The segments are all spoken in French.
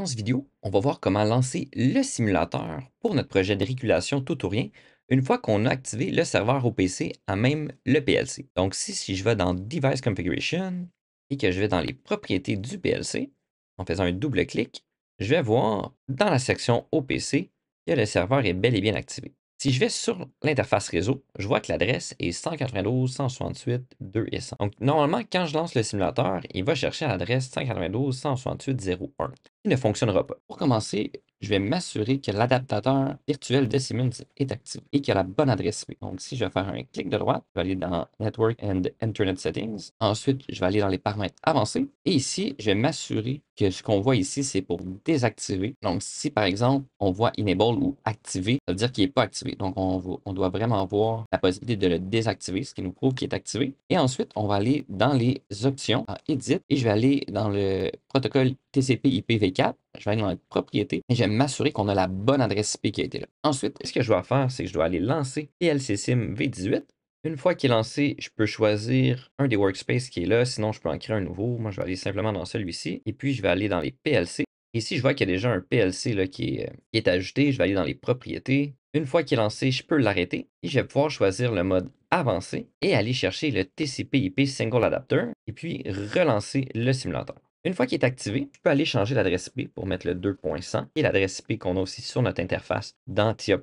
Dans cette vidéo, on va voir comment lancer le simulateur pour notre projet de régulation tout ou rien une fois qu'on a activé le serveur OPC à même le PLC. Donc si, si je vais dans Device Configuration et que je vais dans les propriétés du PLC, en faisant un double clic, je vais voir dans la section OPC que le serveur est bel et bien activé. Si je vais sur l'interface réseau, je vois que l'adresse est 1921682 et 100. Donc, normalement, quand je lance le simulateur, il va chercher l'adresse 192.168.0.1. Il ne fonctionnera pas. Pour commencer, je vais m'assurer que l'adaptateur virtuel de Siemens est activé et qu'il a la bonne adresse IP. Donc, si je vais faire un clic de droite, je vais aller dans Network and Internet Settings. Ensuite, je vais aller dans les paramètres avancés. Et ici, je vais m'assurer que ce qu'on voit ici, c'est pour désactiver. Donc, si par exemple, on voit Enable ou Activer, ça veut dire qu'il n'est pas activé. Donc, on, doit vraiment voir la possibilité de le désactiver, ce qui nous prouve qu'il est activé. Et ensuite, on va aller dans les options, en Edit, et je vais aller dans le protocole TCP/IPv4 je vais aller dans les propriétés et je vais m'assurer qu'on a la bonne adresse IP qui a été là. Ensuite, ce que je dois faire, c'est que je dois aller lancer SIM V18. Une fois qu'il est lancé, je peux choisir un des workspaces qui est là, sinon je peux en créer un nouveau. Moi, je vais aller simplement dans celui-ci et puis je vais aller dans les PLC. Ici, je vois qu'il y a déjà un PLC qui, est, euh, est ajouté. Je vais aller dans les propriétés. Une fois qu'il est lancé, je peux l'arrêter et je vais pouvoir choisir le mode avancé et aller chercher le TCP/IP Single Adapter et puis relancer le simulateur. Une fois qu'il est activé, je peux aller changer l'adresse IP pour mettre le 2.100 et l'adresse IP qu'on a aussi sur notre interface dans t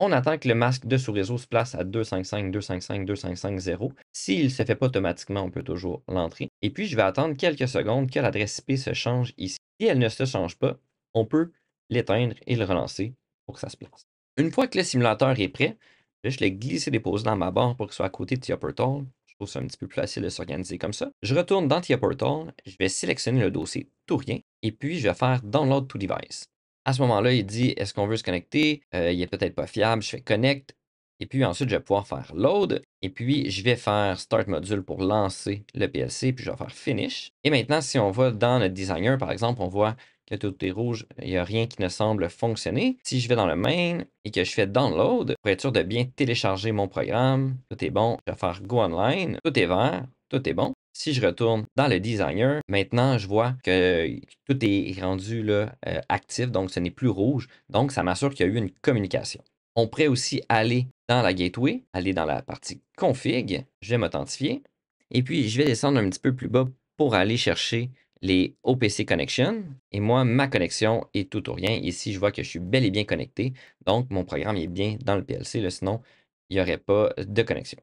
On attend que le masque de sous-réseau se place à 255, 255, 0 S'il ne se fait pas automatiquement, on peut toujours l'entrer. Et puis, je vais attendre quelques secondes que l'adresse IP se change ici. Si elle ne se change pas, on peut l'éteindre et le relancer pour que ça se place. Une fois que le simulateur est prêt, je le glisse et dans ma barre pour qu'il soit à côté de t trouve ça un petit peu plus facile de s'organiser comme ça. Je retourne dans Tia Portal, je vais sélectionner le dossier tout rien et puis je vais faire Download to Device. À ce moment-là, il dit est-ce qu'on veut se connecter euh, Il n'est peut-être pas fiable. Je fais Connect. Et puis ensuite, je vais pouvoir faire Load. Et puis, je vais faire Start Module pour lancer le PLC. Puis, je vais faire Finish. Et maintenant, si on va dans le Designer, par exemple, on voit que tout est rouge, il n'y a rien qui ne semble fonctionner. Si je vais dans le main et que je fais download, pour être sûr de bien télécharger mon programme, tout est bon. Je vais faire go online, tout est vert, tout est bon. Si je retourne dans le designer, maintenant je vois que tout est rendu là, euh, actif, donc ce n'est plus rouge. Donc ça m'assure qu'il y a eu une communication. On pourrait aussi aller dans la gateway, aller dans la partie config, je vais m'authentifier et puis je vais descendre un petit peu plus bas pour aller chercher les OPC Connection. Et moi, ma connexion est tout ou rien. Ici, je vois que je suis bel et bien connecté. Donc, mon programme est bien dans le PLC. sinon, il n'y aurait pas de connexion.